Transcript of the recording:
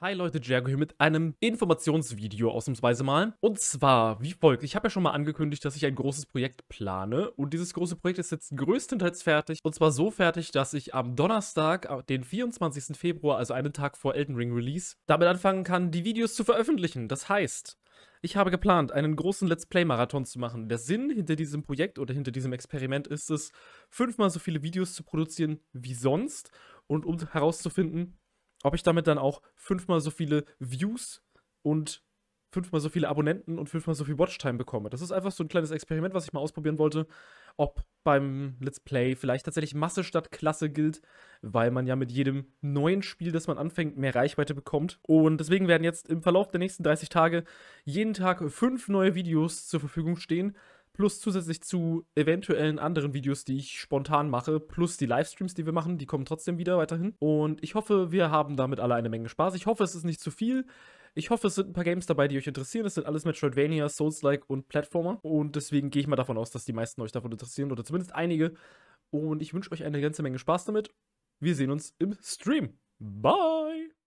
Hi Leute, Jago hier mit einem Informationsvideo ausnahmsweise mal. Und zwar wie folgt. Ich habe ja schon mal angekündigt, dass ich ein großes Projekt plane. Und dieses große Projekt ist jetzt größtenteils fertig. Und zwar so fertig, dass ich am Donnerstag, äh, den 24. Februar, also einen Tag vor Elden Ring Release, damit anfangen kann, die Videos zu veröffentlichen. Das heißt, ich habe geplant, einen großen Let's Play-Marathon zu machen. Der Sinn hinter diesem Projekt oder hinter diesem Experiment ist es, fünfmal so viele Videos zu produzieren wie sonst und um herauszufinden, ob ich damit dann auch fünfmal so viele Views und fünfmal so viele Abonnenten und fünfmal so viel Watchtime bekomme. Das ist einfach so ein kleines Experiment, was ich mal ausprobieren wollte, ob beim Let's Play vielleicht tatsächlich Masse statt Klasse gilt, weil man ja mit jedem neuen Spiel, das man anfängt, mehr Reichweite bekommt. Und deswegen werden jetzt im Verlauf der nächsten 30 Tage jeden Tag fünf neue Videos zur Verfügung stehen, plus zusätzlich zu eventuellen anderen Videos, die ich spontan mache, plus die Livestreams, die wir machen, die kommen trotzdem wieder weiterhin. Und ich hoffe, wir haben damit alle eine Menge Spaß. Ich hoffe, es ist nicht zu viel. Ich hoffe, es sind ein paar Games dabei, die euch interessieren. Es sind alles Metroidvania, Souls-like und Platformer. Und deswegen gehe ich mal davon aus, dass die meisten euch davon interessieren oder zumindest einige. Und ich wünsche euch eine ganze Menge Spaß damit. Wir sehen uns im Stream. Bye!